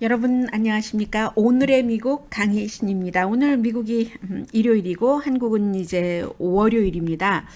여러분 안녕하십니까 오늘의 미국 강혜신입니다 오늘 미국이 음, 일요일이고 한국은 이제 월요일입니다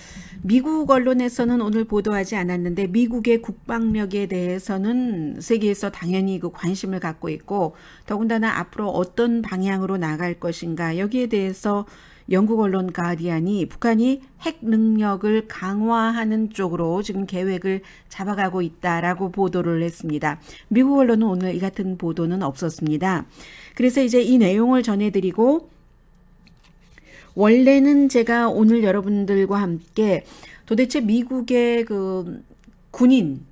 미국 언론에서는 오늘 보도하지 않았는데 미국의 국방력에 대해서는 세계에서 당연히 그 관심을 갖고 있고 더군다나 앞으로 어떤 방향으로 나갈 것인가 여기에 대해서 영국 언론 가디안이 북한이 핵 능력을 강화하는 쪽으로 지금 계획을 잡아가고 있다라고 보도를 했습니다. 미국 언론은 오늘 이 같은 보도는 없었습니다. 그래서 이제 이 내용을 전해드리고 원래는 제가 오늘 여러분들과 함께 도대체 미국의 그 군인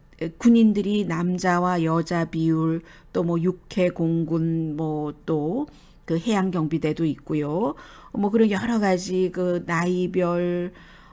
군인들이 남자와 여자 비율 또 뭐 육해 공군 뭐 또 그 해양 경비대도 있고요. 뭐 그런 여러 가지 그 나이별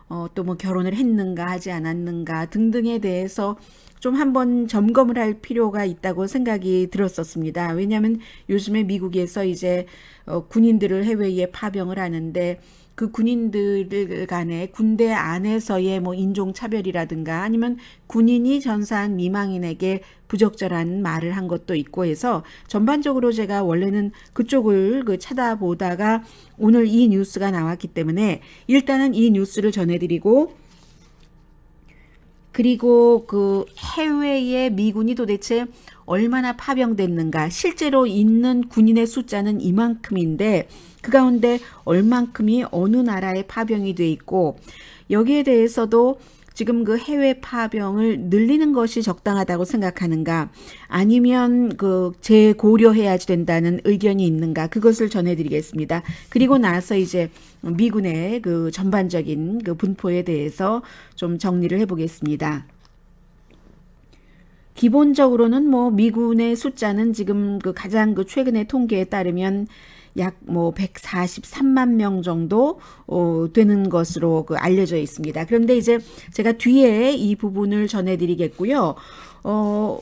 어, 또 뭐 결혼을 했는가 하지 않았는가 등등에 대해서 좀 한번 점검을 할 필요가 있다고 생각이 들었었습니다. 왜냐하면 요즘에 미국에서 이제 어, 군인들을 해외에 파병을 하는데 그 군인들 간의 군대 안에서의 뭐 인종 차별이라든가 아니면 군인이 전사한 미망인에게 부적절한 말을 한 것도 있고 해서 전반적으로 제가 원래는 그쪽을 그 찾아보다가 오늘 이 뉴스가 나왔기 때문에 일단은 이 뉴스를 전해드리고 그리고 그 해외의 미군이 도대체 얼마나 파병됐는가 실제로 있는 군인의 숫자는 이만큼인데 그 가운데 얼만큼이 어느 나라에 파병이 돼 있고 여기에 대해서도 지금 그 해외 파병을 늘리는 것이 적당하다고 생각하는가 아니면 그 재고려해야 지 된다는 의견이 있는가 그것을 전해드리겠습니다. 그리고 나서 이제 미군의 그 전반적인 그 분포에 대해서 좀 정리를 해보겠습니다. 기본적으로는 뭐 미군의 숫자는 지금 그 가장 그 최근의 통계에 따르면 약 뭐 143만 명 정도 어, 되는 것으로 그 알려져 있습니다. 그런데 이제 제가 뒤에 이 부분을 전해드리겠고요. 어,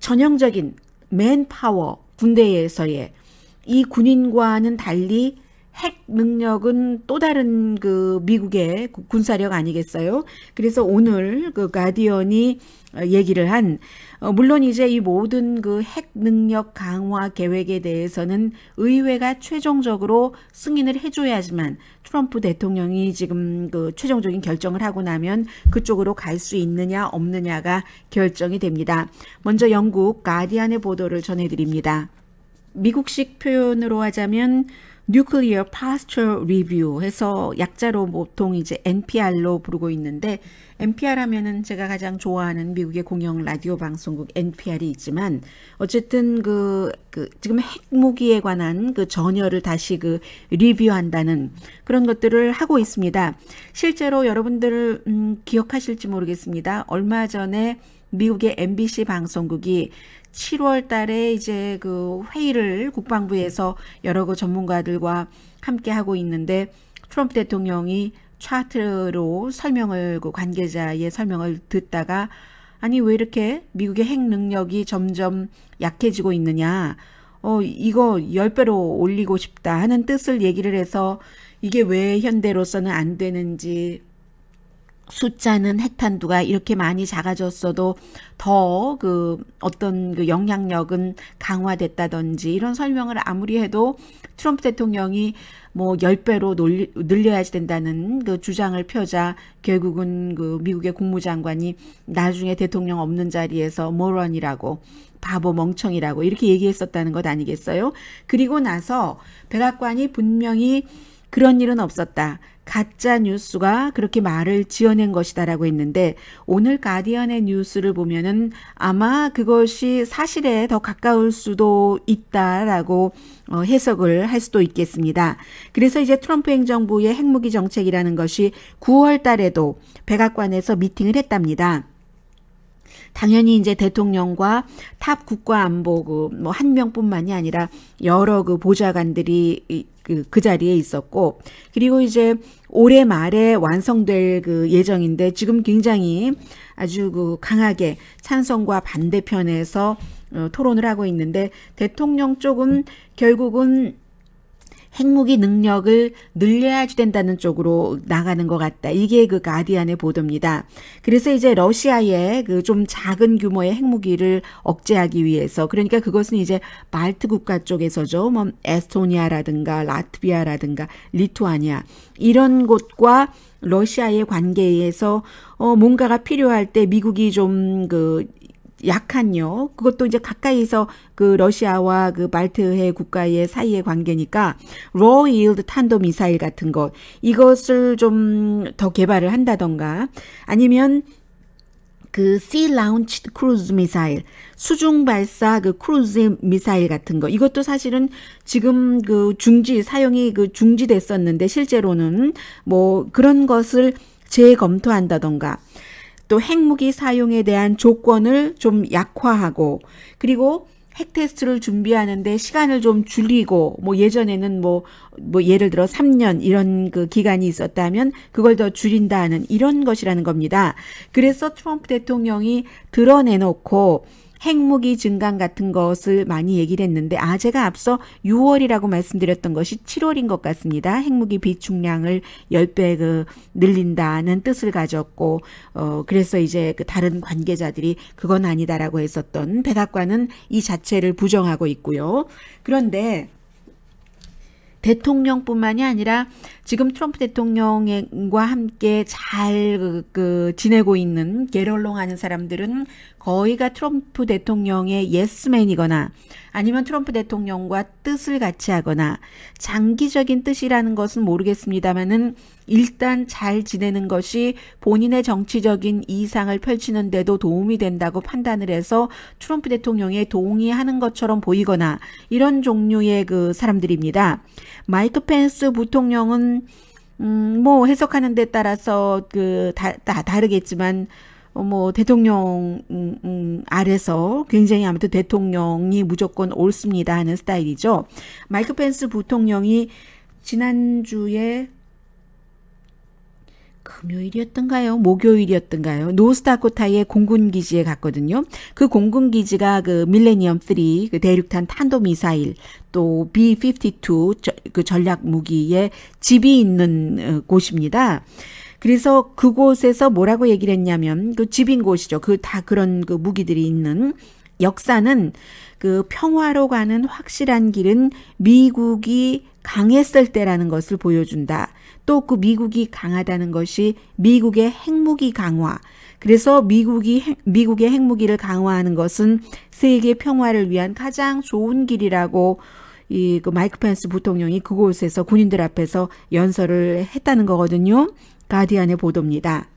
전형적인 맨파워 군대에서의 이 군인과는 달리 핵 능력은 또 다른 그 미국의 군사력 아니겠어요? 그래서 오늘 그 가디언이 어, 얘기를 한 어, 물론 이제 이 모든 그 핵 능력 강화 계획에 대해서는 의회가 최종적으로 승인을 해줘야지만 트럼프 대통령이 지금 그 최종적인 결정을 하고 나면 그쪽으로 갈 수 있느냐 없느냐가 결정이 됩니다. 먼저 영국 가디언의 보도를 전해드립니다. 미국식 표현으로 하자면 Nuclear Posture Review 해서 약자로 보통 이제 NPR로 부르고 있는데 NPR 하면은 제가 가장 좋아하는 미국의 공영 라디오 방송국 NPR이 있지만 어쨌든 그, 그 지금 핵무기에 관한 그 전열을 다시 그 리뷰한다는 그런 것들을 하고 있습니다. 실제로 여러분들 음, 기억하실지 모르겠습니다. 얼마 전에 미국의 MBC 방송국이 7월 달에 이제 그 회의를 국방부에서 여러 그 전문가들과 함께 하고 있는데 트럼프 대통령이 차트로 설명을 그 관계자의 설명을 듣다가 아니 왜 이렇게 미국의 핵 능력이 점점 약해지고 있느냐 어 이거 열배로 올리고 싶다 하는 뜻을 얘기를 해서 이게 왜 현대로서는 안 되는지 숫자는 핵탄두가 이렇게 많이 작아졌어도 더 그 어떤 그 영향력은 강화됐다든지 이런 설명을 아무리 해도 트럼프 대통령이 뭐 10배로 놀 늘려야지 된다는 그 주장을 펴자 결국은 그 미국의 국무장관이 나중에 대통령 없는 자리에서 모런이라고 바보 멍청이라고 이렇게 얘기했었다는 것 아니겠어요? 그리고 나서 백악관이 분명히 그런 일은 없었다. 가짜 뉴스가 그렇게 말을 지어낸 것이다라고 했는데 오늘 가디언의 뉴스를 보면은 아마 그것이 사실에 더 가까울 수도 있다라고 어, 해석을 할 수도 있겠습니다. 그래서 이제 트럼프 행정부의 핵무기 정책이라는 것이 9월 달에도 백악관에서 미팅을 했답니다. 당연히 이제 대통령과 탑 국가안보 그뭐한 명뿐만이 아니라 여러 그 보좌관들이 그, 그 자리에 있었고 그리고 이제 올해 말에 완성될 그 예정인데 지금 굉장히 아주 그 강하게 찬성과 반대편에서 어, 토론을 하고 있는데 대통령 쪽은 결국은 핵무기 능력을 늘려야지 된다는 쪽으로 나가는 것 같다. 이게 그 가디안의 보도입니다. 그래서 이제 러시아의 그 좀 작은 규모의 핵무기를 억제하기 위해서 그러니까 그것은 이제 발트 국가 쪽에서죠. 뭐 에스토니아라든가 라트비아라든가 리투아니아 이런 곳과 러시아의 관계에서 어, 뭔가가 필요할 때 미국이 좀그 약한요. 그것도 이제 가까이서 그 러시아와 그 발트해 국가의 사이의 관계니까 로일드 탄도 미사일 같은 것 이것을 좀 더 개발을 한다던가 아니면 그 Sea Launched Cruise 미사일, 수중 발사 그 크루즈 미사일 같은 거 이것도 사실은 지금 그 중지 사용이 그 중지됐었는데 실제로는 뭐 그런 것을 재검토한다던가 또 핵무기 사용에 대한 조건을 좀 약화하고 그리고 핵 테스트를 준비하는데 시간을 좀 줄이고 뭐 예전에는 뭐뭐 뭐 예를 들어 3년 이런 그 기간이 있었다면 그걸 더 줄인다는 이런 것이라는 겁니다. 그래서 트럼프 대통령이 드러내놓고 핵무기 증강 같은 것을 많이 얘기를 했는데 아 제가 앞서 6월이라고 말씀드렸던 것이 7월인 것 같습니다. 핵무기 비축량을 10배 그 늘린다는 뜻을 가졌고 어 그래서 이제 그 다른 관계자들이 그건 아니다라고 했었던 백악관은 이 자체를 부정하고 있고요. 그런데 대통령뿐만이 아니라 지금 트럼프 대통령과 함께 잘그 그 지내고 있는 게롤롱 하는 사람들은 거의가 트럼프 대통령의 예스맨이거나 아니면 트럼프 대통령과 뜻을 같이 하거나 장기적인 뜻이라는 것은 모르겠습니다만은 일단 잘 지내는 것이 본인의 정치적인 이상을 펼치는데도 도움이 된다고 판단을 해서 트럼프 대통령에 동의하는 것처럼 보이거나 이런 종류의 그 사람들입니다. 마이크 펜스 부통령은 음, 뭐 해석하는 데 따라서 그 다, 다 다르겠지만 어, 뭐 대통령 음, 음, 아래서 굉장히 아무튼 대통령이 무조건 옳습니다 하는 스타일이죠. 마이크 펜스 부통령이 지난주에 금요일이었던가요? 목요일이었던가요? 노스다코타의 공군기지에 갔거든요. 그 공군기지가 그 밀레니엄 3, 그 대륙탄 탄도미사일, 또 B-52, 저, 그 전략무기의 집이 있는 어, 곳입니다. 그래서 그곳에서 뭐라고 얘기를 했냐면, 그 집인 곳이죠. 그 다 그런 그 무기들이 있는 역사는 그 평화로 가는 확실한 길은 미국이 강했을 때라는 것을 보여준다. 또 그 미국이 강하다는 것이 미국의 핵무기 강화. 그래서 미국이 미국의 핵무기를 강화하는 것은 세계 평화를 위한 가장 좋은 길이라고 이 그 마이크 펜스 부통령이 그곳에서 군인들 앞에서 연설을 했다는 거거든요. 가디안의 보도입니다.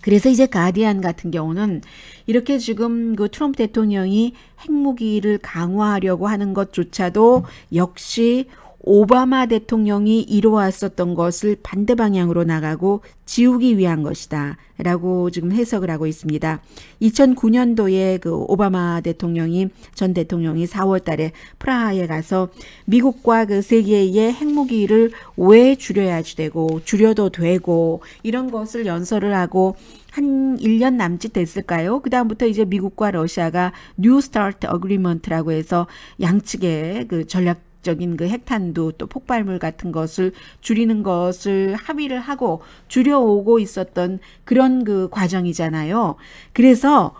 그래서 이제 가디안 같은 경우는 이렇게 지금 그 트럼프 대통령이 핵무기를 강화하려고 하는 것조차도 역시 오바마 대통령이 이루어왔었던 것을 반대 방향으로 나가고 지우기 위한 것이다. 라고 지금 해석을 하고 있습니다. 2009년도에 그 오바마 대통령이 전 대통령이 4월 달에 프라하에 가서 미국과 그 세계의 핵무기를 왜 줄여야지 되고 줄여도 되고 이런 것을 연설을 하고 한 1년 남짓 됐을까요? 그다음부터 이제 미국과 러시아가 뉴 스타트 어그리먼트라고 해서 양측의 그 전략 적인 그 핵탄두 또 폭발물 같은 것을 줄이는 것을 합의를 하고 줄여오고 있었던 그런 그 과정이잖아요. 그래서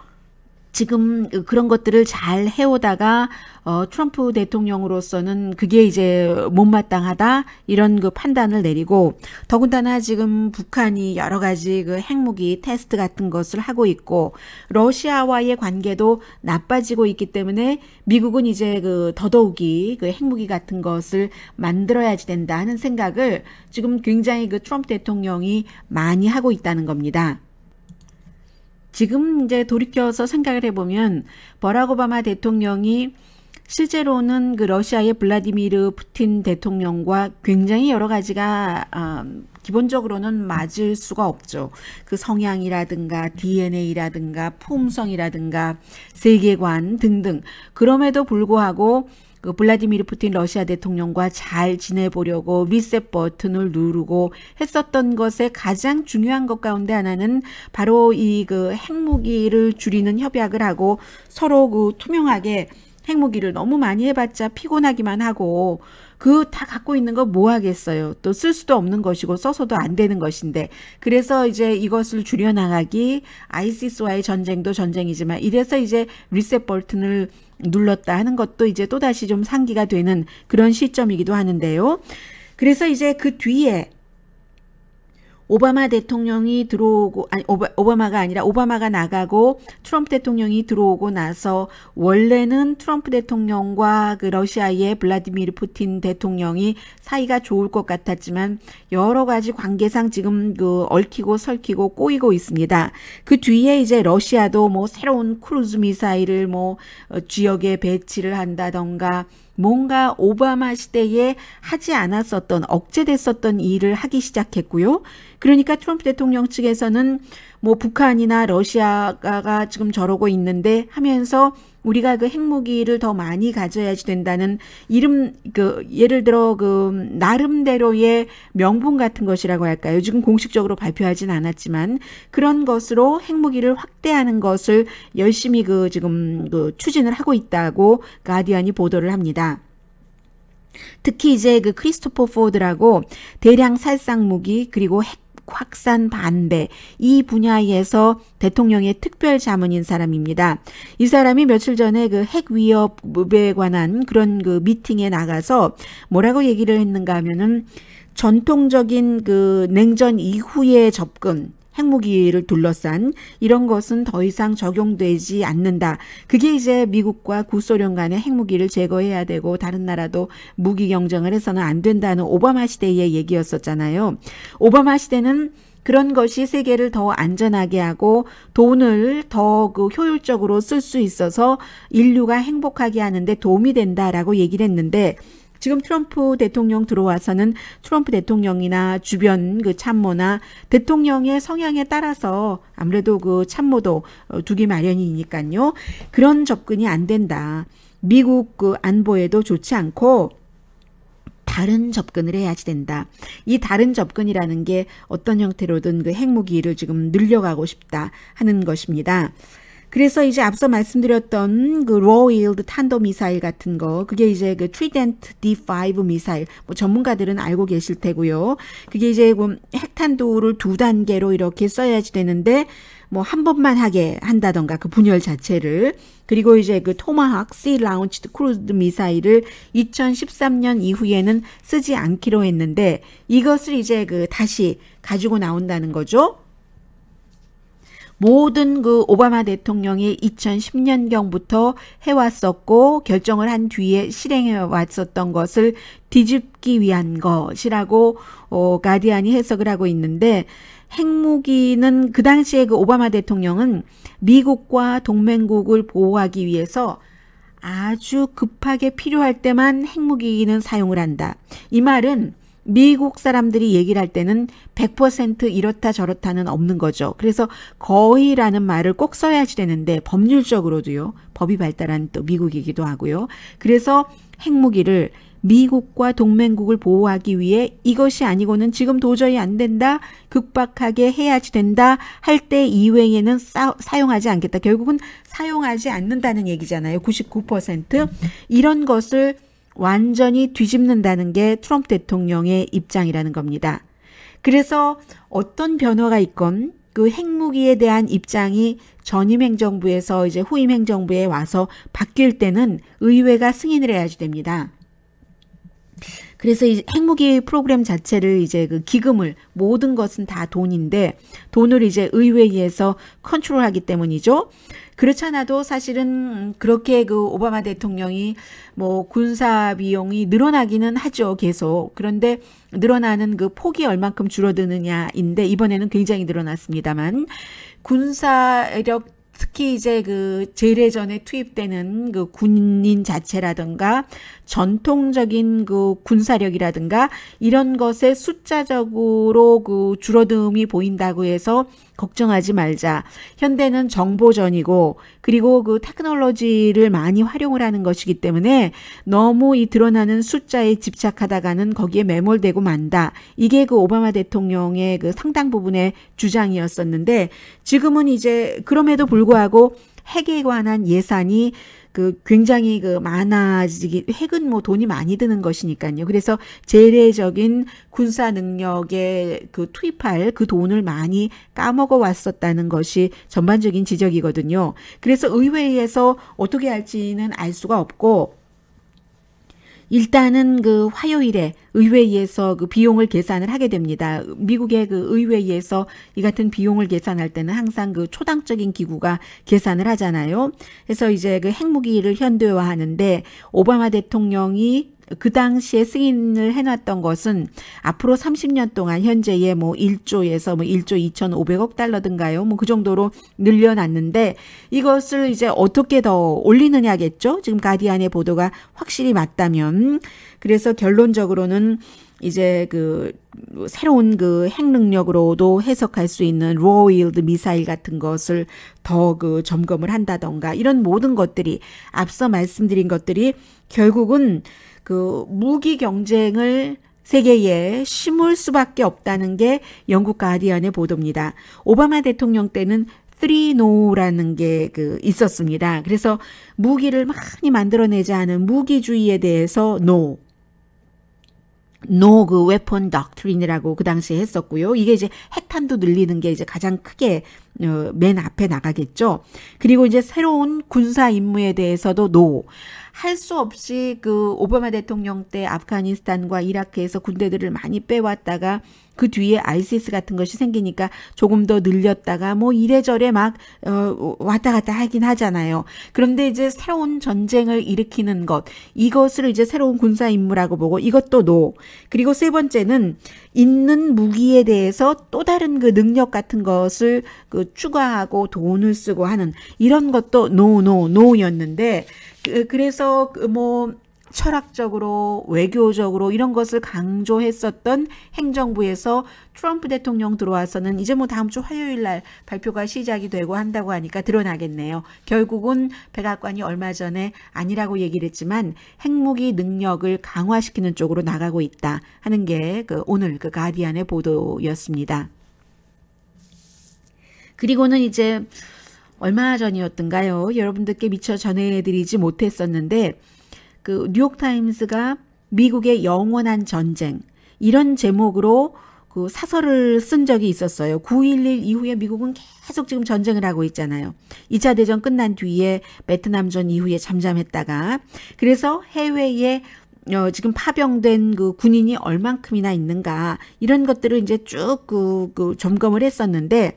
지금 그런 것들을 잘 해오다가 어, 트럼프 대통령으로서는 그게 이제 못마땅하다 이런 그 판단을 내리고 더군다나 지금 북한이 여러 가지 그 핵무기 테스트 같은 것을 하고 있고 러시아와의 관계도 나빠지고 있기 때문에 미국은 이제 그 더더욱이 그 핵무기 같은 것을 만들어야지 된다 하는 생각을 지금 굉장히 그 트럼프 대통령이 많이 하고 있다는 겁니다. 지금 이제 돌이켜서 생각을 해보면 버락 오바마 대통령이 실제로는 그 러시아의 블라디미르 푸틴 대통령과 굉장히 여러 가지가 어, 기본적으로는 맞을 수가 없죠. 그 성향이라든가 DNA라든가 품성이라든가 세계관 등등 그럼에도 불구하고 그 블라디미르 푸틴 러시아 대통령과 잘 지내보려고 리셋 버튼을 누르고 했었던 것의 가장 중요한 것 가운데 하나는 바로 이 그 핵무기를 줄이는 협약을 하고 서로 그 투명하게 핵무기를 너무 많이 해봤자 피곤하기만 하고 그 다 갖고 있는 거 뭐 하겠어요. 또 쓸 수도 없는 것이고 써서도 안 되는 것인데 그래서 이제 이것을 줄여나가기 아이시스와의 전쟁도 전쟁이지만 이래서 이제 리셋 버튼을 눌렀다 하는 것도 이제 또다시 좀 상기가 되는 그런 시점이기도 하는데요. 그래서 이제 그 뒤에 오바마 대통령이 들어오고 아니 오바, 마가 아니라 오바마가 나가고 트럼프 대통령이 들어오고 나서 원래는 트럼프 대통령과 그 러시아의 블라디미르 푸틴 대통령이 사이가 좋을 것 같았지만 여러 가지 관계상 지금 그 얽히고 설키고 꼬이고 있습니다. 그 뒤에 이제 러시아도 뭐 새로운 크루즈 미사일을 뭐 어, 지역에 배치를 한다던가 뭔가 오바마 시대에 하지 않았었던 억제됐었던 일을 하기 시작했고요. 그러니까 트럼프 대통령 측에서는 뭐 북한이나 러시아가 지금 저러고 있는데 하면서 우리가 그 핵무기를 더 많이 가져야지 된다는 이름 그 예를 들어 그 나름대로의 명분 같은 것이라고 할까요? 지금 공식적으로 발표하진 않았지만 그런 것으로 핵무기를 확대하는 것을 열심히 그 지금 그 추진을 하고 있다고 가디언이 보도를 합니다. 특히 이제 그 크리스토퍼 포드라고 대량 살상 무기 그리고 핵 확산 반대이 분야에서 대통령의 특별 자문인 사람입니다. 이 사람이 며칠 전에 그 핵 위협에 관한 그런 그 미팅에 나가서 뭐라고 얘기를 했는가 하면은 전통적인 그 냉전 이후의 접근 핵무기를 둘러싼 이런 것은 더 이상 적용되지 않는다. 그게 이제 미국과 구소련 간의 핵무기를 제거해야 되고 다른 나라도 무기 경쟁을 해서는 안 된다는 오바마 시대의 얘기였었잖아요. 오바마 시대는 그런 것이 세계를 더 안전하게 하고 돈을 더 그 효율적으로 쓸 수 있어서 인류가 행복하게 하는데 도움이 된다라고 얘기를 했는데 지금 트럼프 대통령 들어와서는 트럼프 대통령이나 주변 그 참모나 대통령의 성향에 따라서 아무래도 그 참모도 어, 두기 마련이니까요. 그런 접근이 안 된다. 미국 그 안보에도 좋지 않고 다른 접근을 해야지 된다. 이 다른 접근이라는 게 어떤 형태로든 그 핵무기를 지금 늘려가고 싶다 하는 것입니다. 그래서 이제 앞서 말씀드렸던 그 로일드 탄도 미사일 같은 거 그게 이제 그 트리덴트 D5 미사일 뭐 전문가들은 알고 계실 테고요. 그게 이제 그 핵탄두를 두 단계로 이렇게 써야지 되는데 뭐 한 번만 하게 한다던가 그 분열 자체를 그리고 이제 그 토마학 C 라운치드 크루즈 미사일을 2013년 이후에는 쓰지 않기로 했는데 이것을 이제 그 다시 가지고 나온다는 거죠. 모든 그 오바마 대통령이 2010년경부터 해왔었고 결정을 한 뒤에 실행해 왔었던 것을 뒤집기 위한 것이라고 어, 가디안이 해석을 하고 있는데 핵무기는 그 당시에 그 오바마 대통령은 미국과 동맹국을 보호하기 위해서 아주 급하게 필요할 때만 핵무기는 사용을 한다. 이 말은 미국 사람들이 얘기를 할 때는 100% 이렇다 저렇다는 없는 거죠. 그래서 거의라는 말을 꼭 써야지 되는데 법률적으로도요. 법이 발달한 또 미국이기도 하고요. 그래서 핵무기를 미국과 동맹국을 보호하기 위해 이것이 아니고는 지금 도저히 안 된다, 극박하게 해야지 된다 할 때 이외에는 사, 용하지 않겠다. 결국은 사용하지 않는다는 얘기잖아요. 99% 이런 것을 완전히 뒤집는다는 게 트럼프 대통령의 입장이라는 겁니다. 그래서 어떤 변화가 있건 그 핵무기에 대한 입장이 전임 행정부에서 이제 후임 행정부에 와서 바뀔 때는 의회가 승인을 해야지 됩니다. 그래서 이 핵무기 프로그램 자체를 이제 그 기금을 모든 것은 다 돈인데 돈을 이제 의회에서 컨트롤하기 때문이죠. 그렇지 않아도 사실은 그렇게 그 오바마 대통령이 뭐 군사 비용이 늘어나기는 하죠. 계속. 그런데 늘어나는 그 폭이 얼만큼 줄어드느냐인데 이번에는 굉장히 늘어났습니다만 군사력 특히 이제 그 재래전에 투입되는 그 군인 자체라든가 전통적인 그 군사력이라든가 이런 것에 숫자적으로 그 줄어듦이 보인다고 해서 걱정하지 말자. 현대는 정보전이고 그리고 그 테크놀로지를 많이 활용을 하는 것이기 때문에 너무 이 드러나는 숫자에 집착하다가는 거기에 매몰되고 만다. 이게 그 오바마 대통령의 그 상당 부분의 주장이었었는데 지금은 이제 그럼에도 불구하고 핵에 관한 예산이 그 굉장히 그 많아지기 핵은 뭐 돈이 많이 드는 것이니까요. 그래서 제례적인 군사 능력에 그 투입할 그 돈을 많이 까먹어 왔었다는 것이 전반적인 지적이거든요. 그래서 의회에서 어떻게 할지는 알 수가 없고 일단은 그 화요일에 의회에서 그 비용을 계산을 하게 됩니다. 미국의 그 의회에서 이 같은 비용을 계산할 때는 항상 그 초당적인 기구가 계산을 하잖아요. 그래서 이제 그 핵무기를 현대화하는데 오바마 대통령이 그 당시에 승인을 해놨던 것은 앞으로 30년 동안 현재의 뭐 1조에서 뭐 1조 2,500억 달러든가요. 뭐 그 정도로 늘려놨는데 이것을 이제 어떻게 더 올리느냐겠죠. 지금 가디안의 보도가 확실히 맞다면 그래서 결론적으로는 이제 그 새로운 그 핵능력으로도 해석할 수 있는 로일드 미사일 같은 것을 더 그 점검을 한다던가 이런 모든 것들이 앞서 말씀드린 것들이 결국은 그 무기 경쟁을 세계에 심을 수밖에 없다는 게 영국 가디언의 보도입니다. 오바마 대통령 때는 3 o 라는게 그 있었습니다. 그래서 무기를 많이 만들어내지 않은 무기주의에 대해서 no. no 그 웨폰 덕 n e 이라고그 당시에 했었고요. 이게 이제 핵탄도 늘리는 게 이제 가장 크게 어, 맨 앞에 나가겠죠. 그리고 이제 새로운 군사 임무에 대해서도 no. 할수 없이 그 오바마 대통령 때 아프가니스탄과 이라크에서 군대들을 많이 빼왔다가 그 뒤에 아이시스 같은 것이 생기니까 조금 더 늘렸다가 뭐 이래저래 막 어, 왔다 갔다 하긴 하잖아요. 그런데 이제 새로운 전쟁을 일으키는 것 이것을 이제 새로운 군사 임무라고 보고 이것도 노. 그리고 세 번째는 있는 무기에 대해서 또 다른 그 능력 같은 것을 그 추가하고 돈을 쓰고 하는 이런 것도 노 노 노였는데 그, 그래서 그 뭐 철학적으로 외교적으로 이런 것을 강조했었던 행정부에서 트럼프 대통령 들어와서는 이제 뭐 다음 주 화요일 날 발표가 시작이 되고 한다고 하니까 드러나겠네요. 결국은 백악관이 얼마 전에 아니라고 얘기를 했지만 핵무기 능력을 강화시키는 쪽으로 나가고 있다 하는 게 그 오늘 그 가디안의 보도였습니다. 그리고는 이제 얼마 전이었던가요? 여러분들께 미처 전해드리지 못했었는데 그 뉴욕타임스가 미국의 영원한 전쟁 이런 제목으로 그 사설을 쓴 적이 있었어요. 9.11 이후에 미국은 계속 지금 전쟁을 하고 있잖아요. 2차 대전 끝난 뒤에 베트남전 이후에 잠잠했다가 그래서 해외에 어, 지금 파병된 그 군인이 얼만큼이나 있는가 이런 것들을 이제 쭉 그, 그 점검을 했었는데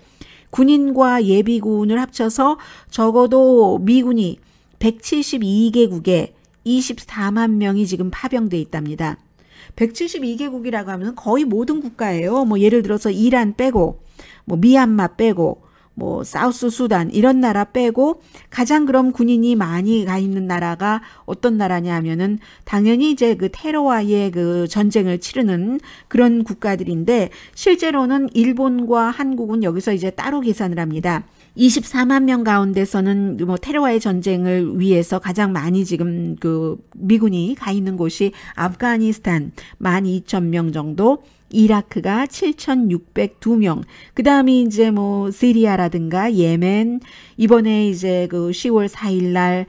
군인과 예비군을 합쳐서 적어도 미군이 172개국에 24만 명이 지금 파병돼 있답니다. 172개국이라고 하면 거의 모든 국가예요. 뭐 예를 들어서 이란 빼고 뭐 미얀마 빼고 뭐 사우스 수단 이런 나라 빼고 가장 그럼 군인이 많이 가 있는 나라가 어떤 나라냐 하면은 당연히 이제 그 테러와의 그 전쟁을 치르는 그런 국가들인데 실제로는 일본과 한국은 여기서 이제 따로 계산을 합니다. 24만 명 가운데서는 뭐 테러와의 전쟁을 위해서 가장 많이 지금 그 미군이 가 있는 곳이 아프가니스탄 12,000명 정도 이라크가 7,602명. 그 다음이 이제 뭐 시리아라든가 예멘, 이번에 이제 그 10월 4일 날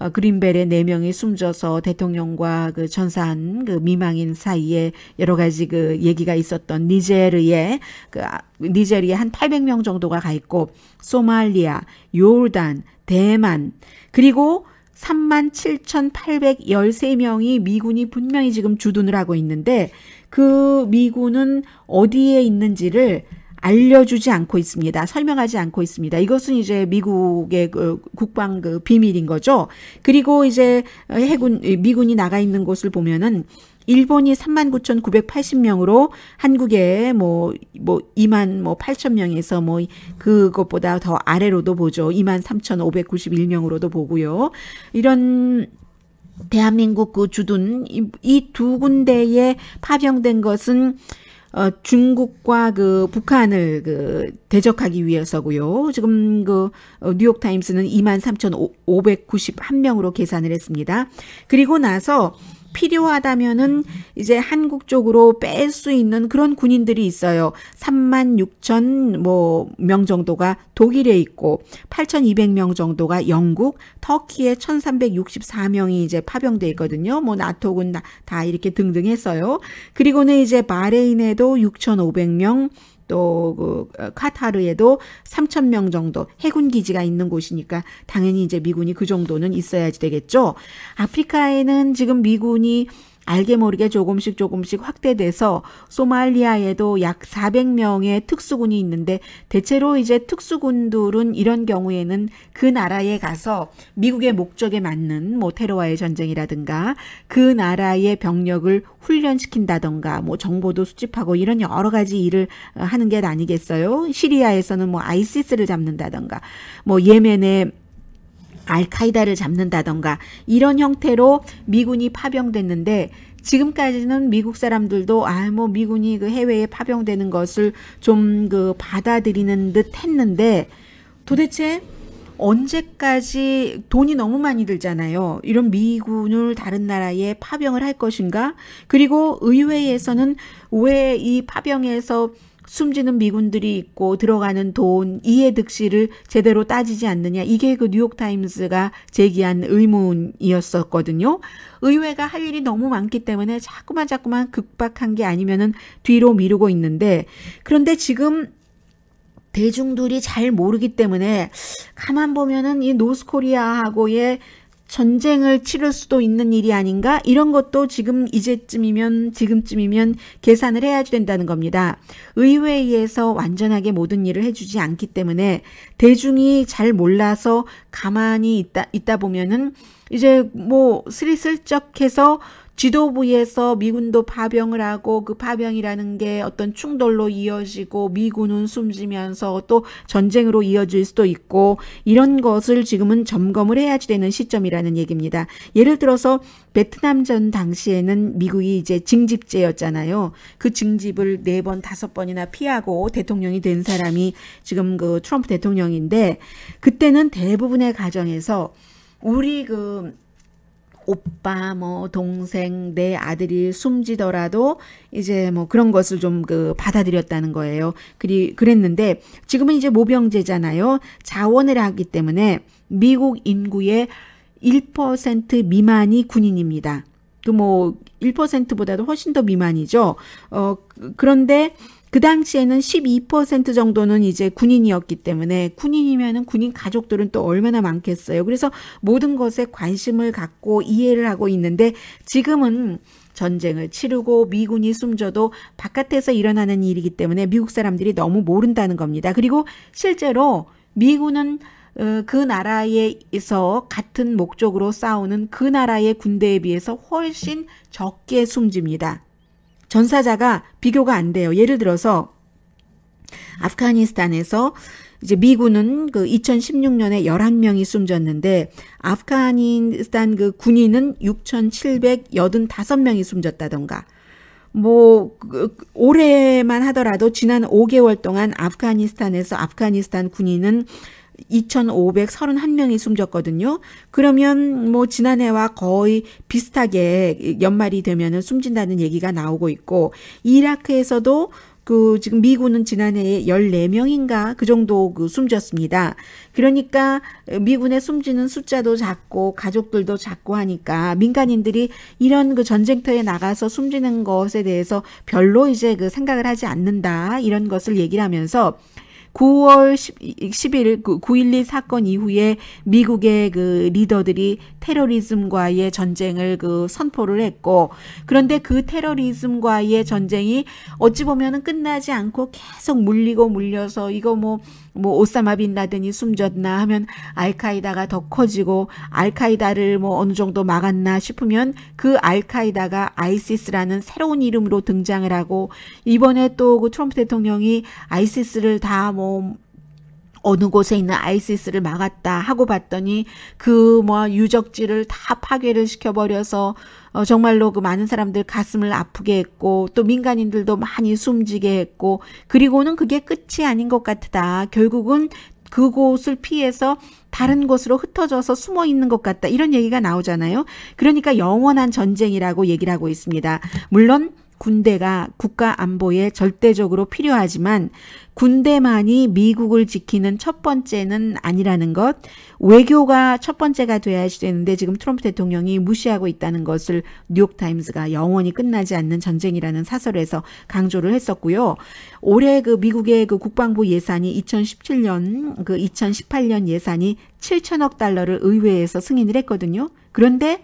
어, 그린벨의 네 명이 숨져서 대통령과 그 전사한 그 미망인 사이에 여러 가지 그 얘기가 있었던 니제르의 그니제르에한 그 아, 800명 정도가 가 있고 소말리아, 요르단, 대만 그리고 37,813명이 만 미군이 분명히 지금 주둔을 하고 있는데 그 미군은 어디에 있는지를 알려주지 않고 있습니다. 설명하지 않고 있습니다. 이것은 이제 미국의 그 국방 그 비밀인 거죠. 그리고 이제 해군 미군이 나가 있는 곳을 보면은 일본이 39,980명으로 한국에 뭐뭐 뭐 2만 뭐 8천 명에서 뭐, 뭐 그것보다 더 아래로도 보죠. 2만 3,591명으로도 보고요. 이런 대한민국 그 주둔 이 두 군데에 파병된 것은 어, 중국과 그 북한을 그 대적하기 위해서고요. 지금 그 어, 뉴욕 타임스는 23,591명으로 계산을 했습니다. 그리고 나서 필요하다면은 이제 한국 쪽으로 뺄 수 있는 그런 군인들이 있어요. 3만 6천 뭐명 정도가 독일에 있고 8,200명 정도가 영국, 터키에 1,364명이 이제 파병돼 있거든요. 뭐 나토군 다 이렇게 등등 했어요. 그리고는 이제 바레인에도 6,500명 또그 어, 카타르에도 3천 명 정도 해군 기지가 있는 곳이니까 당연히 이제 미군이 그 정도는 있어야지 되겠죠. 아프리카에는 지금 미군이 알게 모르게 조금씩 조금씩 확대돼서 소말리아에도 약 400명의 특수군이 있는데 대체로 이제 특수군들은 이런 경우에는 그 나라에 가서 미국의 목적에 맞는 뭐 테러와의 전쟁이라든가 그 나라의 병력을 훈련시킨다던가 뭐 정보도 수집하고 이런 여러 가지 일을 어, 하는 게 아니겠어요? 시리아에서는 뭐 아이시스를 잡는다던가 뭐 예멘의 알카이다를 잡는다던가 이런 형태로 미군이 파병됐는데 지금까지는 미국 사람들도 아 뭐 미군이 그 해외에 파병되는 것을 좀 그 받아들이는 듯 했는데 도대체 언제까지 돈이 너무 많이 들잖아요. 이런 미군을 다른 나라에 파병을 할 것인가? 그리고 의회에서는 왜 이 파병에서 숨지는 미군들이 있고 들어가는 돈, 이해득실을 제대로 따지지 않느냐. 이게 그 뉴욕타임스가 제기한 의문이었었거든요. 의회가 할 일이 너무 많기 때문에 자꾸만 자꾸만 극박한 게 아니면은 뒤로 미루고 있는데 그런데 지금 대중들이 잘 모르기 때문에 가만 보면은 이 노스코리아하고의 전쟁을 치를 수도 있는 일이 아닌가 이런 것도 지금 이제쯤이면 지금쯤이면 계산을 해야 된다는 겁니다. 의회에서 완전하게 모든 일을 해주지 않기 때문에 대중이 잘 몰라서 가만히 있다 있다 보면은 이제 뭐슬슬쩍해서 지도부에서 미군도 파병을 하고 그 파병이라는 게 어떤 충돌로 이어지고 미군은 숨지면서 또 전쟁으로 이어질 수도 있고 이런 것을 지금은 점검을 해야지 되는 시점이라는 얘기입니다. 예를 들어서 베트남전 당시에는 미국이 이제 징집제였잖아요. 그 징집을 네 번, 다섯 번이나 피하고 대통령이 된 사람이 지금 그 트럼프 대통령인데 그때는 대부분의 가정에서 우리 그 오빠 뭐 동생 내 아들이 숨지더라도 이제 뭐 그런 것을 좀 그 받아들였다는 거예요. 그리 그랬는데 지금은 이제 모병제잖아요. 자원을 하기 때문에 미국 인구의 1% 미만이 군인입니다. 그 뭐 1%보다도 훨씬 더 미만이죠. 어 그, 그런데 그 당시에는 12% 정도는 이제 군인이었기 때문에 군인이면은 군인 가족들은 또 얼마나 많겠어요. 그래서 모든 것에 관심을 갖고 이해를 하고 있는데 지금은 전쟁을 치르고 미군이 숨져도 바깥에서 일어나는 일이기 때문에 미국 사람들이 너무 모른다는 겁니다. 그리고 실제로 미군은 어, 그 나라에서 같은 목적으로 싸우는 그 나라의 군대에 비해서 훨씬 적게 숨집니다. 전사자가 비교가 안 돼요. 예를 들어서 아프가니스탄에서 이제 미군은 그 2016년에 11명이 숨졌는데 아프가니스탄 그 군인은 6,785명이 숨졌다던가 뭐 그, 올해만 하더라도 지난 5개월 동안 아프가니스탄에서 아프가니스탄 군인은 2,531명이 숨졌거든요. 그러면 뭐 지난해와 거의 비슷하게 연말이 되면은 숨진다는 얘기가 나오고 있고 이라크에서도 그 지금 미군은 지난해에 14명인가 그 정도 그 숨졌습니다. 그러니까 미군의 숨지는 숫자도 작고 가족들도 작고 하니까 민간인들이 이런 그 전쟁터에 나가서 숨지는 것에 대해서 별로 이제 그 생각을 하지 않는다 이런 것을 얘기를 하면서 9월 10, 10일 9.11 사건 이후에 미국의 그 리더들이 테러리즘과의 전쟁을 그 선포를 했고 그런데 그 테러리즘과의 전쟁이 어찌 보면은 끝나지 않고 계속 물리고 물려서 이거 뭐뭐 오사마 빈 라덴이 숨졌나 하면 알카이다가 더 커지고 알카이다를 뭐 어느 정도 막았나 싶으면 그 알카이다가 아이시스라는 새로운 이름으로 등장을 하고 이번에 또 그 트럼프 대통령이 아이시스를 다뭐 어느 곳에 있는 아이시스를 막았다 하고 봤더니 그 뭐 유적지를 다 파괴를 시켜버려서 어 정말로 그 많은 사람들 가슴을 아프게 했고 또 민간인들도 많이 숨지게 했고 그리고는 그게 끝이 아닌 것 같다. 결국은 그곳을 피해서 다른 곳으로 흩어져서 숨어 있는 것 같다. 이런 얘기가 나오잖아요. 그러니까 영원한 전쟁이라고 얘기를 하고 있습니다. 물론 군대가 국가 안보에 절대적으로 필요하지만 군대만이 미국을 지키는 첫 번째는 아니라는 것, 외교가 첫 번째가 돼야 되는데 지금 트럼프 대통령이 무시하고 있다는 것을 뉴욕타임스가 영원히 끝나지 않는 전쟁이라는 사설에서 강조를 했었고요. 올해 그 미국의 그 국방부 예산이 2017년, 그 2018년 예산이 7천억 달러를 의회에서 승인을 했거든요. 그런데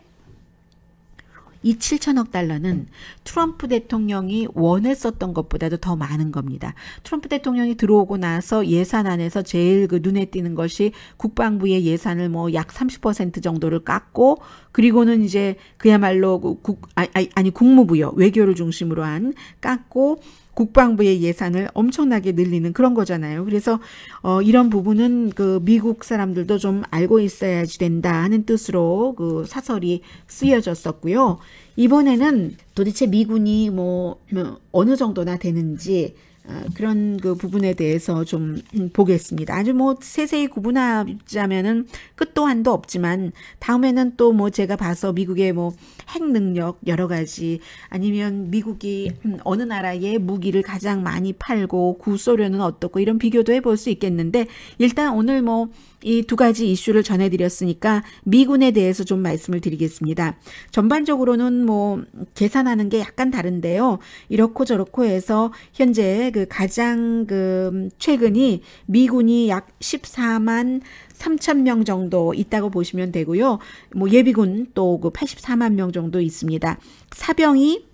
이 7천억 달러는 트럼프 대통령이 원했었던 것보다도 더 많은 겁니다. 트럼프 대통령이 들어오고 나서 예산안에서 제일 그 눈에 띄는 것이 국방부의 예산을 뭐 약 30% 정도를 깎고 그리고는 이제 그야말로 그 국 아니, 아니 국무부요. 외교를 중심으로 한 깎고 국방부의 예산을 엄청나게 늘리는 그런 거잖아요. 그래서 어, 이런 부분은 그 미국 사람들도 좀 알고 있어야지 된다 하는 뜻으로 그 사설이 쓰여졌었고요. 이번에는 도대체 미군이 뭐, 뭐 어느 정도나 되는지 아, 그런 그 부분에 대해서 좀 음, 보겠습니다. 아주 뭐 세세히 구분하자면은 끝도 한도 없지만 다음에는 또 뭐 제가 봐서 미국의 뭐 핵 능력 여러 가지 아니면 미국이 음, 어느 나라에 무기를 가장 많이 팔고 구소련은 어떻고 이런 비교도 해볼 수 있겠는데 일단 오늘 뭐 이두 가지 이슈를 전해드렸으니까 미군에 대해서 좀 말씀을 드리겠습니다. 전반적으로는 뭐 계산하는 게 약간 다른데요. 이렇고 저렇고 해서 현재 그 가장 그 최근이 미군이 약 14만 3천 명 정도 있다고 보시면 되고요. 뭐 예비군 또그 84만 명 정도 있습니다. 사병이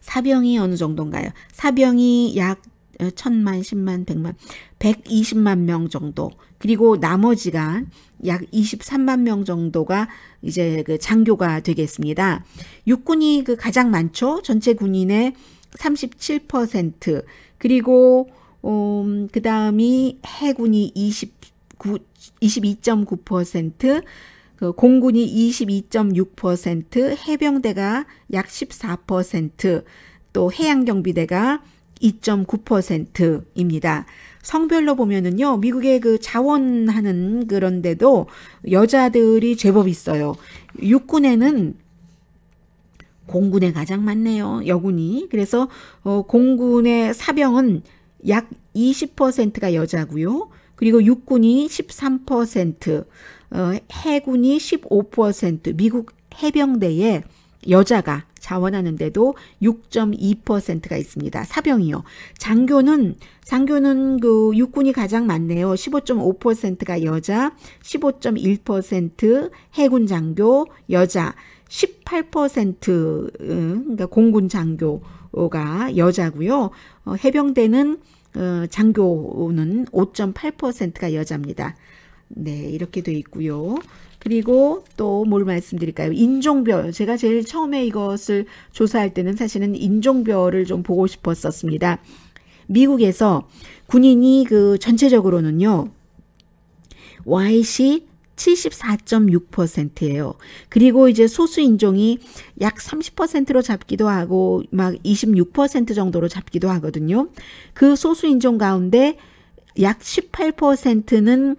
사병이 어느 정도인가요? 사병이 약 천만, 십만, 백만, 백이십만 명 정도 그리고 나머지가 약 23만 명 정도가 이제 그 장교가 되겠습니다. 육군이 그 가장 많죠. 전체 군인의 37% 그리고 음, 그 다음이 해군이 29, 22.9%, 그 공군이 22.6%, 해병대가 약 14%, 또 해양경비대가 2.9%입니다. 성별로 보면은요, 미국의 그 자원하는 그런데도 여자들이 제법 있어요. 육군에는 공군에 가장 많네요. 여군이. 그래서 어, 공군의 사병은 약 20%가 여자고요. 그리고 육군이 13%, 어, 해군이 15%, 미국 해병대에 여자가 자원하는데도 6.2%가 있습니다. 사병이요. 장교는 장교는 그 육군이 가장 많네요. 15.5%가 여자, 15.1% 해군 장교 여자, 18% 어, 그러니까 공군 장교가 여자고요. 어, 해병대는 어, 장교는 5.8%가 여자입니다. 네, 이렇게 돼 있고요. 그리고 또 뭘 말씀드릴까요? 인종별. 제가 제일 처음에 이것을 조사할 때는 사실은 인종별을 좀 보고 싶었었습니다. 미국에서 군인이 그 전체적으로는요. Y시 74.6%예요. 그리고 이제 소수 인종이 약 30%로 잡기도 하고 막 26% 정도로 잡기도 하거든요. 그 소수 인종 가운데 약 18%는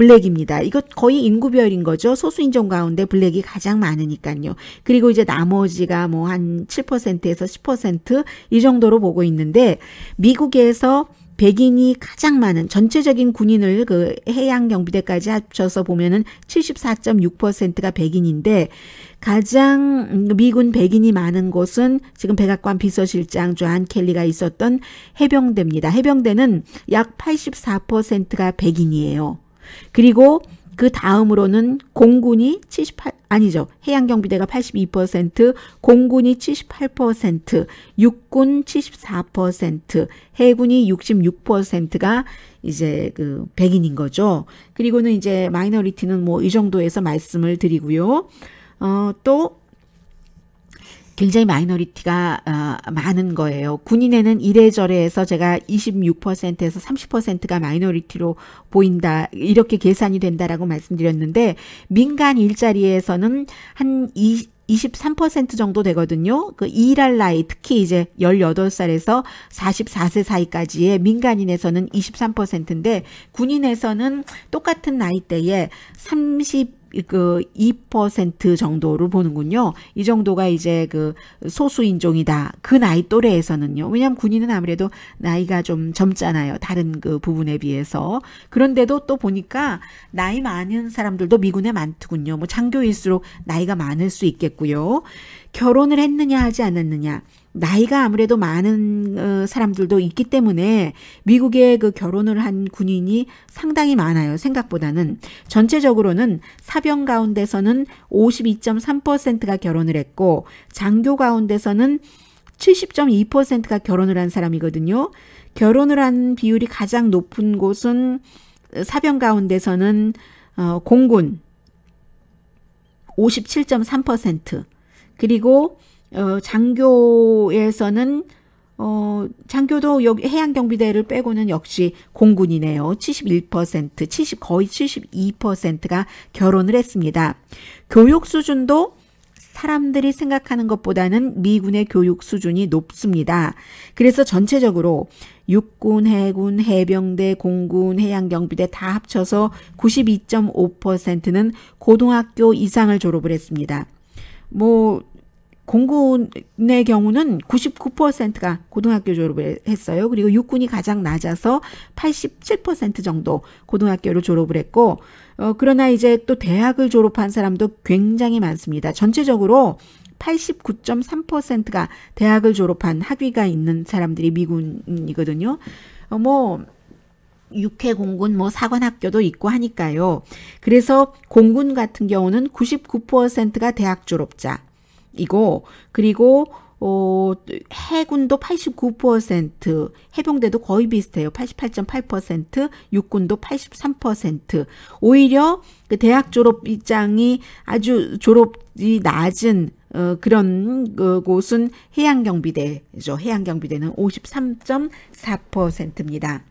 블랙입니다. 이것 거의 인구별인 거죠. 소수인종 가운데 블랙이 가장 많으니까요. 그리고 이제 나머지가 뭐 한 7%에서 10%이 정도로 보고 있는데 미국에서 백인이 가장 많은 전체적인 군인을 그 해양 경비대까지 합쳐서 보면은 74.6%가 백인인데 가장 미군 백인이 많은 곳은 지금 백악관 비서실장 조한 켈리가 있었던 해병대입니다. 해병대는 약 84%가 백인이에요. 그리고 그 다음으로는 공군이 78 아니죠. 해양경비대가 82%, 공군이 78%, 육군 74%, 해군이 66%가 이제 그 백인인 거죠. 그리고는 이제 마이너리티는 뭐 이 정도에서 말씀을 드리고요. 어, 또 굉장히 마이너리티가 어, 많은 거예요. 군인에는 이래저래해서 제가 26%에서 30%가 마이너리티로 보인다 이렇게 계산이 된다라고 말씀드렸는데 민간 일자리에서는 한 20, 23% 정도 되거든요. 그 일할 나이, 특히 이제 18살에서 44세 사이까지의 민간인에서는 23%인데 군인에서는 똑같은 나이대에 30 그2% 정도로 보는군요. 이 정도가 이제 그 소수 인종이다. 그 나이 또래에서는요. 왜냐면 군인은 아무래도 나이가 좀 젊잖아요. 다른 그 부분에 비해서. 그런데도 또 보니까 나이 많은 사람들도 미군에 많더군요. 뭐 장교일수록 나이가 많을 수 있겠고요. 결혼을 했느냐 하지 않았느냐. 나이가 아무래도 많은 어, 사람들도 있기 때문에 미국에 그 결혼을 한 군인이 상당히 많아요. 생각보다는 전체적으로는 사병 가운데서는 52.3%가 결혼을 했고 장교 가운데서는 70.2%가 결혼을 한 사람이거든요. 결혼을 한 비율이 가장 높은 곳은 사병 가운데서는 어 공군 57.3% 그리고 어, 장교에서는 어, 장교도 여기 해양경비대를 빼고는 역시 공군이네요. 71%, 70, 거의 72%가 결혼을 했습니다. 교육 수준도 사람들이 생각하는 것보다는 미군의 교육 수준이 높습니다. 그래서 전체적으로 육군, 해군, 해병대, 공군, 해양경비대 다 합쳐서 92.5%는 고등학교 이상을 졸업을 했습니다. 뭐 공군의 경우는 99%가 고등학교 졸업을 했어요. 그리고 육군이 가장 낮아서 87% 정도 고등학교를 졸업을 했고, 어, 그러나 이제 또 대학을 졸업한 사람도 굉장히 많습니다. 전체적으로 89.3%가 대학을 졸업한 학위가 있는 사람들이 미군이거든요. 어, 뭐, 육해 공군 뭐 사관학교도 있고 하니까요. 그래서 공군 같은 경우는 99%가 대학 졸업자, 이고 그리고 어, 해군도 89%, 해병대도 거의 비슷해요. 88.8%, 육군도 83%. 오히려 그 대학 졸업 입장이 아주 졸업이 낮은 어, 그런 그 곳은 해양경비대죠. 해양경비대는 53.4%입니다.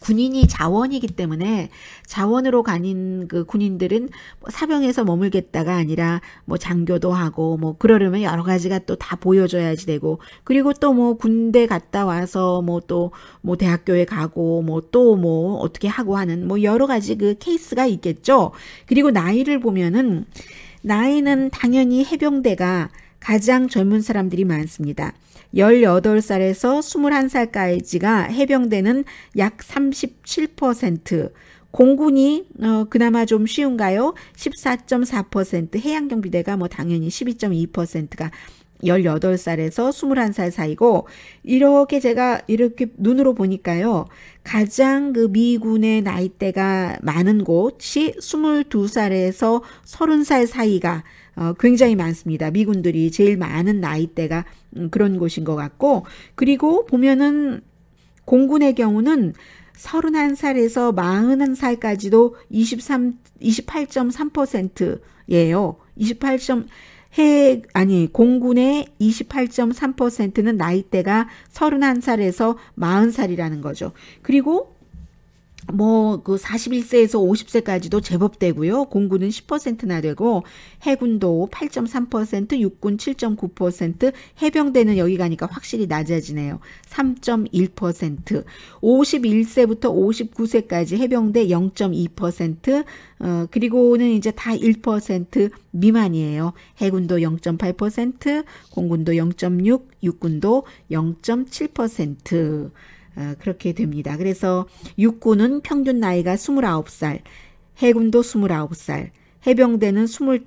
군인이 자원이기 때문에 자원으로 가는 그 군인들은 뭐 사병에서 머물겠다가 아니라 뭐 장교도 하고 뭐 그러려면 여러 가지가 또 다 보여줘야지 되고 그리고 또 뭐 군대 갔다 와서 뭐 또뭐 뭐 대학교에 가고 뭐 또뭐 뭐 어떻게 하고 하는 뭐 여러 가지 그 케이스가 있겠죠. 그리고 나이를 보면은 나이는 당연히 해병대가 가장 젊은 사람들이 많습니다. 열여덟 살에서 스물한 살까지가 해병대는 약 삼십칠 퍼센트, 공군이 어, 그나마 좀 쉬운가요? 십사점사 퍼센트, 해양경비대가 뭐 당연히 십이점이 퍼센트가 18살에서 21살 사이고 이렇게 제가 이렇게 눈으로 보니까요. 가장 그 미군의 나이대가 많은 곳이 22살에서 30살 사이가 어, 굉장히 많습니다. 미군들이 제일 많은 나이대가 음, 그런 곳인 것 같고 그리고 보면은 공군의 경우는 31살에서 41살까지도 23 28.3%예요. 28. 해 아니 공군의 28.3%는 나이대가 31살에서 40살이라는 거죠. 그리고 뭐, 그 41세에서 50세까지도 제법 되고요. 공군은 10%나 되고, 해군도 8.3%, 육군 7.9%, 해병대는 여기 가니까 확실히 낮아지네요. 3.1%, 51세부터 59세까지 해병대 0.2%, 어, 그리고는 이제 다 1% 미만이에요. 해군도 0.8%, 공군도 0.6, 육군도 0.7%. 아, 그렇게 됩니다. 그래서 육군은 평균 나이가 29살, 해군도 29살, 해병대는 25,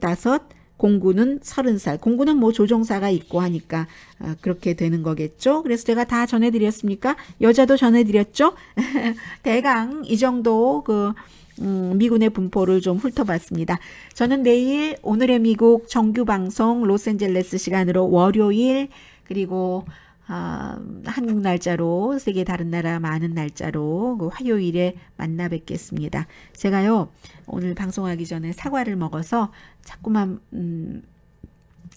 공군은 30살, 공군은 뭐 조종사가 있고 하니까 아, 그렇게 되는 거겠죠. 그래서 제가 다 전해드렸습니까? 여자도 전해드렸죠. 대강 이 정도 그 음, 미군의 분포를 좀 훑어봤습니다. 저는 내일 오늘의 미국 정규 방송 로스앤젤레스 시간으로 월요일 그리고 아, 한국 날짜로 세계 다른 나라 많은 날짜로 그 화요일에 만나 뵙겠습니다. 제가요 오늘 방송하기 전에 사과를 먹어서 자꾸만 음,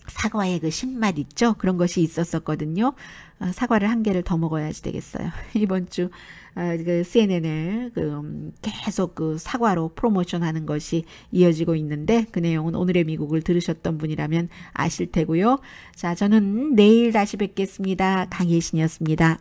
사과의 그 신맛 있죠 그런 것이 있었었거든요. 아, 사과를 한 개를 더 먹어야지 되겠어요. 이번 주 아, 그 CNN을 그 음, 계속 그 사과로 프로모션하는 것이 이어지고 있는데 그 내용은 오늘의 미국을 들으셨던 분이라면 아실 테고요. 자, 저는 내일 다시 뵙겠습니다. 강예신이었습니다.